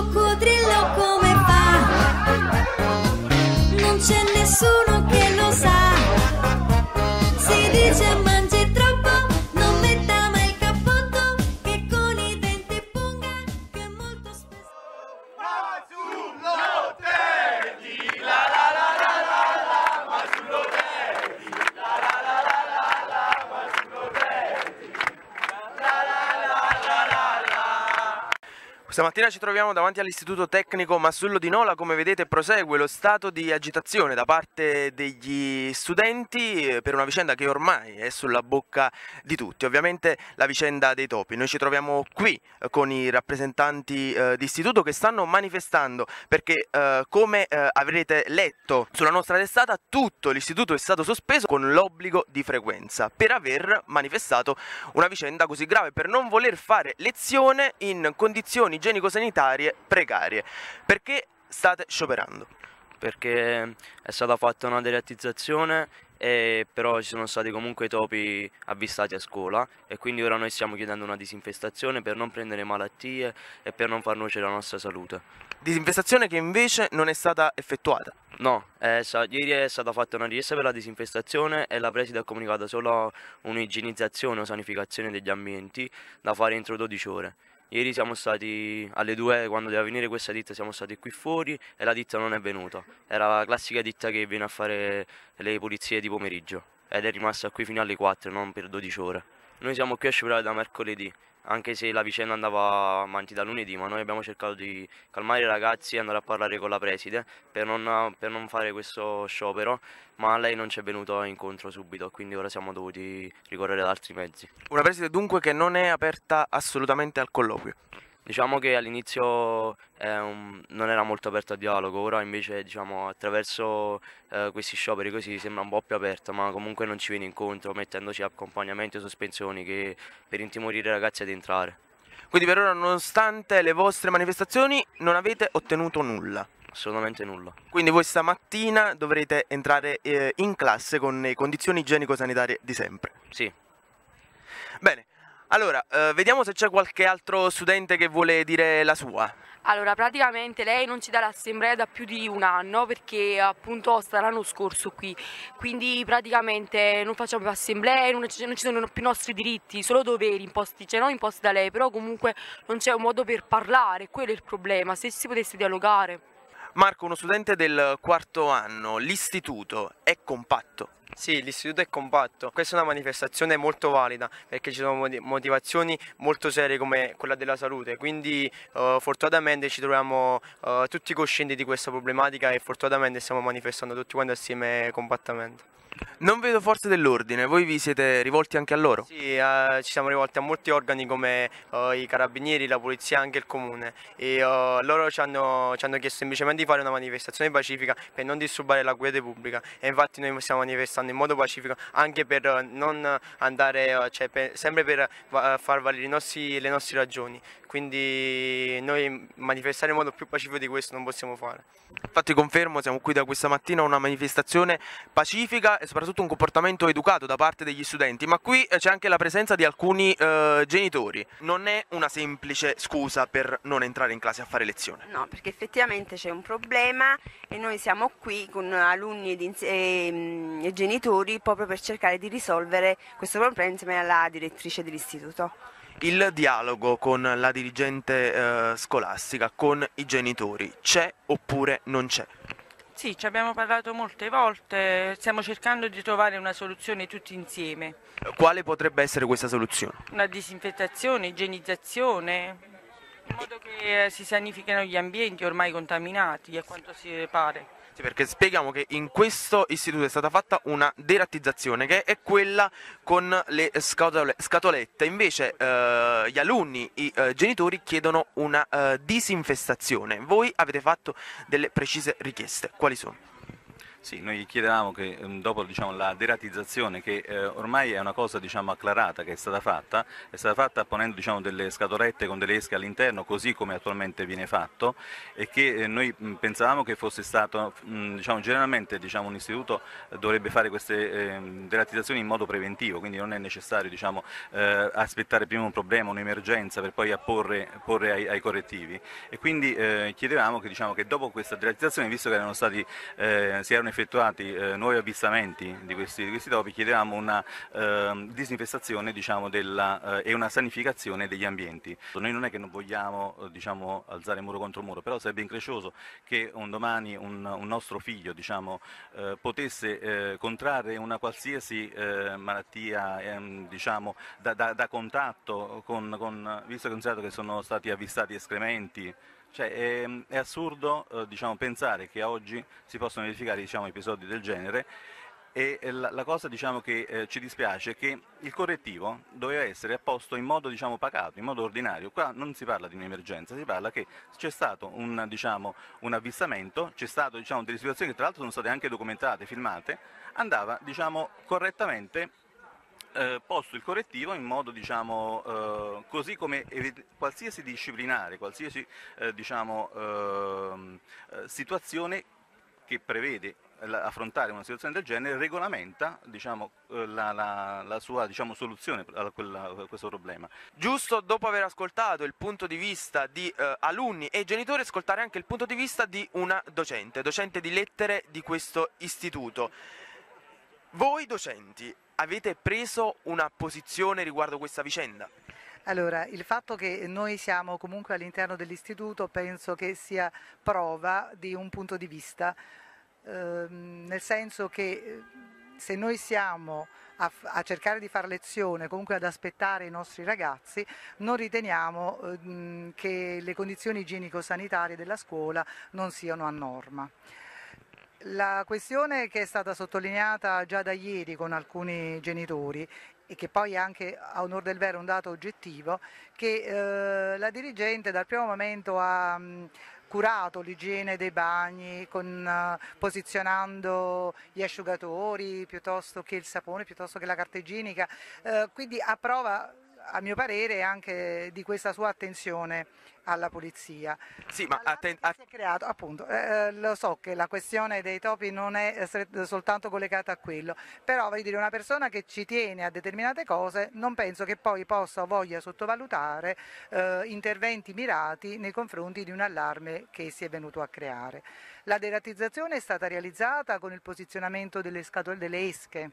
coccodrillo come fa? Non c'è nessuno Stamattina ci troviamo davanti all'Istituto Tecnico Massullo di Nola, come vedete prosegue lo stato di agitazione da parte degli studenti eh, per una vicenda che ormai è sulla bocca di tutti, ovviamente la vicenda dei topi. Noi ci troviamo qui eh, con i rappresentanti eh, di che stanno manifestando perché eh, come eh, avrete letto sulla nostra testata tutto l'istituto è stato sospeso con l'obbligo di frequenza per aver manifestato una vicenda così grave, per non voler fare lezione in condizioni igienico-sanitarie precarie. Perché state scioperando? Perché è stata fatta una derattizzazione, e però ci sono stati comunque i topi avvistati a scuola e quindi ora noi stiamo chiedendo una disinfestazione per non prendere malattie e per non far nuocere la nostra salute. Disinfestazione che invece non è stata effettuata? No, è ieri è stata fatta una richiesta per la disinfestazione e la preside ha comunicato solo un'igienizzazione o sanificazione degli ambienti da fare entro 12 ore. Ieri siamo stati alle 2 quando doveva venire questa ditta, siamo stati qui fuori e la ditta non è venuta. Era la classica ditta che viene a fare le pulizie di pomeriggio ed è rimasta qui fino alle 4, non per 12 ore. Noi siamo qui a sciopero da mercoledì anche se la vicenda andava avanti da lunedì, ma noi abbiamo cercato di calmare i ragazzi e andare a parlare con la preside per non, per non fare questo sciopero, ma lei non ci è venuto incontro subito, quindi ora siamo dovuti ricorrere ad altri mezzi. Una preside dunque che non è aperta assolutamente al colloquio. Diciamo che all'inizio eh, non era molto aperto al dialogo, ora invece diciamo, attraverso eh, questi scioperi così sembra un po' più aperto, ma comunque non ci viene incontro mettendoci accompagnamenti e sospensioni che per intimorire i ragazzi ad entrare. Quindi per ora nonostante le vostre manifestazioni non avete ottenuto nulla? Assolutamente nulla. Quindi voi stamattina dovrete entrare eh, in classe con le condizioni igienico-sanitarie di sempre? Sì. Bene, allora, eh, vediamo se c'è qualche altro studente che vuole dire la sua. Allora, praticamente lei non ci dà l'assemblea da più di un anno perché appunto sta l'anno scorso qui, quindi praticamente non facciamo più assemblee, non ci, sono più i nostri diritti, solo doveri imposti, cioè non imposti da lei, però comunque non c'è un modo per parlare, quello è il problema, se si potesse dialogare. Marco, uno studente del quarto anno, l'istituto è compatto? Sì, l'istituto è compatto. Questa è una manifestazione molto valida perché ci sono motivazioni molto serie come quella della salute, quindi eh, fortunatamente ci troviamo eh, tutti coscienti di questa problematica e fortunatamente stiamo manifestando tutti quanti assieme compattamente. Non vedo forze dell'ordine, voi vi siete rivolti anche a loro? Sì, eh, ci siamo rivolti a molti organi come eh, i carabinieri, la polizia e anche il comune e eh, loro ci hanno, ci hanno chiesto semplicemente di fare una manifestazione pacifica per non disturbare la guida pubblica e infatti noi stiamo manifestando stanno in modo pacifico anche per eh, non andare, eh, cioè, per, sempre per eh, far valere nostri, le nostre ragioni. Quindi noi manifestare in modo più pacifico di questo non possiamo fare. Infatti confermo, siamo qui da questa mattina a una manifestazione pacifica e soprattutto un comportamento educato da parte degli studenti, ma qui c'è anche la presenza di alcuni eh, genitori. Non è una semplice scusa per non entrare in classe a fare lezione. No, perché effettivamente c'è un problema e noi siamo qui con alunni e, ehm, e genitori genitori proprio per cercare di risolvere questo problema insieme alla direttrice dell'istituto. Il dialogo con la dirigente eh, scolastica, con i genitori, c'è oppure non c'è? Sì, ci abbiamo parlato molte volte, stiamo cercando di trovare una soluzione tutti insieme. Quale potrebbe essere questa soluzione? Una disinfettazione, igienizzazione, in modo che eh, si sanifichino gli ambienti ormai contaminati, a quanto si pare. Infatti perché spieghiamo che in questo istituto è stata fatta una derattizzazione che è quella con le scatole, scatolette, invece eh, gli alunni, i eh, genitori chiedono una eh, disinfestazione. Voi avete fatto delle precise richieste, quali sono? Sì, noi chiedevamo che ehm, dopo diciamo, la deratizzazione, che eh, ormai è una cosa diciamo, acclarata che è stata fatta, è stata fatta ponendo diciamo, delle scatolette con delle esche all'interno, così come attualmente viene fatto, e che eh, noi mh, pensavamo che fosse stato, mh, diciamo, generalmente diciamo, un istituto dovrebbe fare queste eh, deratizzazioni in modo preventivo, quindi non è necessario diciamo, eh, aspettare prima un problema, un'emergenza per poi apporre porre ai, ai, correttivi. E quindi eh, chiedevamo che, che, dopo questa deratizzazione, visto che erano stati, eh, si erano effettuati eh, nuovi avvistamenti di questi, di questi topi, chiedevamo una eh, disinfestazione diciamo, della, eh, e una sanificazione degli ambienti. Noi non è che non vogliamo eh, diciamo, alzare muro contro muro, però sarebbe increscioso che un domani un, un nostro figlio diciamo, eh, potesse eh, contrarre una qualsiasi malattia ehm, diciamo, da, da, da, contatto, con, con, visto che sono stati avvistati escrementi. Cioè, è, ehm, è assurdo eh, diciamo, pensare che oggi si possano verificare diciamo, episodi del genere e la, la cosa diciamo, che eh, ci dispiace è che il correttivo doveva essere apposto in modo diciamo, pacato, in modo ordinario. Qua non si parla di un'emergenza, si parla che c'è stato un, diciamo, un avvistamento, c'è stato diciamo, delle situazioni che tra l'altro sono state anche documentate, filmate, andava diciamo, correttamente eh, posto il correttivo in modo diciamo eh, così come qualsiasi disciplinare, qualsiasi eh, diciamo, ehm, eh, situazione che prevede affrontare una situazione del genere regolamenta diciamo, eh, la, la, la, sua diciamo, soluzione a, quella, a, questo problema. Giusto dopo aver ascoltato il punto di vista di eh, alunni e genitori, ascoltare anche il punto di vista di una docente, docente di lettere di questo istituto. Voi docenti avete preso una posizione riguardo questa vicenda? Allora, il fatto che noi siamo comunque all'interno dell'istituto penso che sia prova di un punto di vista, ehm, nel senso che eh, se noi siamo a, a, cercare di fare lezione, comunque ad aspettare i nostri ragazzi, non riteniamo ehm, che le condizioni igienico-sanitarie della scuola non siano a norma. La questione che è stata sottolineata già da ieri con alcuni genitori e che poi è anche a onor del vero un dato oggettivo, che eh, la dirigente dal primo momento ha mm, curato l'igiene dei bagni con, uh, posizionando gli asciugatori piuttosto che il sapone, piuttosto che la carta igienica, eh, quindi a prova a mio parere anche di questa sua attenzione alla polizia. Sì, ma atten- att- creato, appunto, eh, eh, lo so che la questione dei topi non è soltanto collegata a quello, però voglio dire una persona che ci tiene a determinate cose non penso che poi possa o voglia sottovalutare eh, interventi mirati nei confronti di un allarme che si è venuto a creare. La deratizzazione è stata realizzata con il posizionamento delle scatole delle esche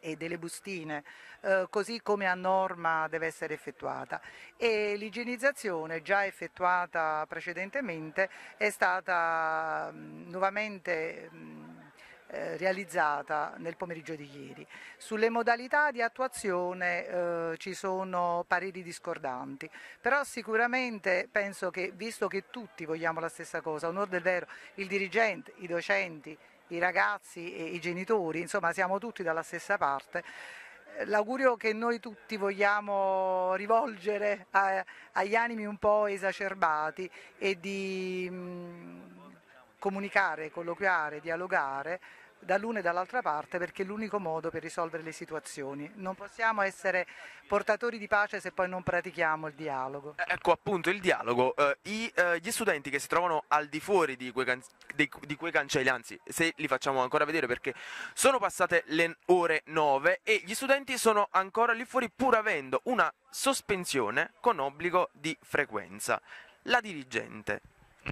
e delle bustine, eh, così come a norma deve essere effettuata. E l'igienizzazione già effettuata precedentemente è stata mh, mm, nuovamente mh, mm, eh, realizzata nel pomeriggio di ieri. Sulle modalità di attuazione eh, ci sono pareri discordanti, però sicuramente penso che, visto che tutti vogliamo la stessa cosa, onore del vero, il dirigente, i docenti, i ragazzi e i genitori, insomma siamo tutti dalla stessa parte. L'augurio che noi tutti vogliamo rivolgere a, agli animi un po' esacerbati è di mh, mm, comunicare, colloquiare, dialogare dall'una e dall'altra parte perché è l'unico modo per risolvere le situazioni. Non possiamo essere portatori di pace se poi non pratichiamo il dialogo. Eh, ecco appunto il dialogo. Eh, i, eh, gli studenti che si trovano al di fuori di quei, can- di, di quei, cancelli, anzi se li facciamo ancora vedere perché sono passate le ore 9 e gli studenti sono ancora lì fuori pur avendo una sospensione con obbligo di frequenza. La dirigente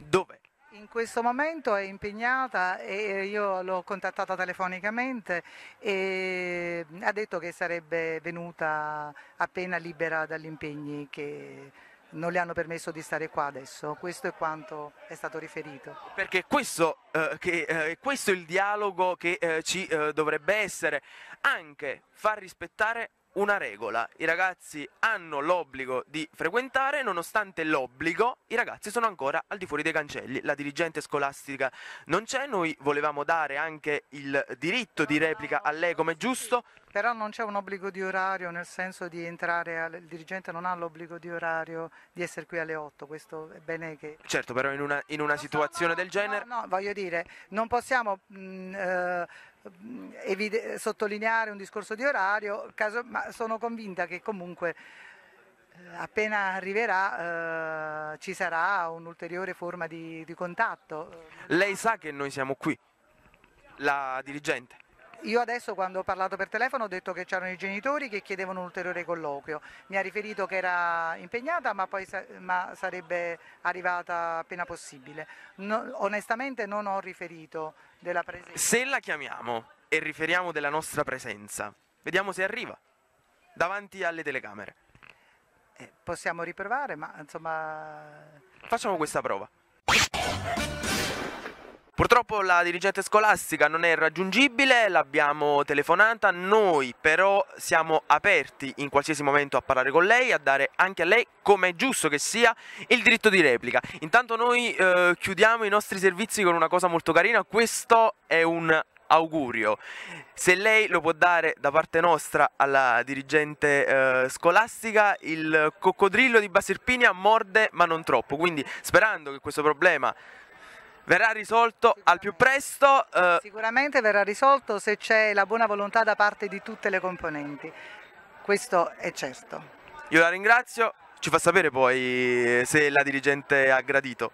dov'è? In questo momento è impegnata e io l'ho contattata telefonicamente e ha detto che sarebbe venuta appena libera dagli impegni che non le hanno permesso di stare qua adesso. Questo è quanto è stato riferito. Perché questo, eh, che, eh, questo è il dialogo che eh, ci eh, dovrebbe essere, anche far rispettare una regola, i ragazzi hanno l'obbligo di frequentare, nonostante l'obbligo i ragazzi sono ancora al di fuori dei cancelli, la dirigente scolastica non c'è, noi volevamo dare anche il diritto di replica a lei come giusto. Però non c'è un obbligo di orario, nel senso di entrare, al... il dirigente non ha l'obbligo di orario di essere qui alle 8, questo è bene che... Certo, però in una, in una situazione no, del genere... No, no, voglio dire, non possiamo... Mh, mm, eh eh, sottolineare un discorso di orario, caso, ma sono convinta che comunque eh, appena arriverà eh, ci sarà un'ulteriore forma di, di contatto. Lei sa che noi siamo qui, la dirigente. Io adesso quando ho parlato per telefono ho detto che c'erano i genitori che chiedevano un ulteriore colloquio, mi ha riferito che era impegnata ma poi ma sarebbe arrivata appena possibile. No, onestamente non ho riferito della presenza. Se la chiamiamo e riferiamo della nostra presenza, vediamo se arriva davanti alle telecamere. Eh, possiamo riprovare ma insomma... Facciamo questa prova. Purtroppo la dirigente scolastica non è raggiungibile, l'abbiamo telefonata, noi però siamo aperti in qualsiasi momento a parlare con lei, a dare anche a lei, come è giusto che sia, il diritto di replica. Intanto noi eh, chiudiamo i nostri servizi con una cosa molto carina, questo è un augurio. Se lei lo può dare da parte nostra alla dirigente eh, scolastica, il coccodrillo di Basirpinia morde ma non troppo, quindi sperando che questo problema verrà risolto al più presto? Eh... Sicuramente verrà risolto se c'è la buona volontà da parte di tutte le componenti, questo è certo. Io la ringrazio, ci fa sapere poi se la dirigente ha gradito.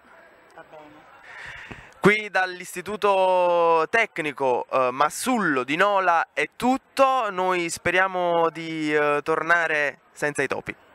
Qui dall'istituto tecnico eh, Massullo di Nola è tutto, noi speriamo di eh, tornare senza i topi.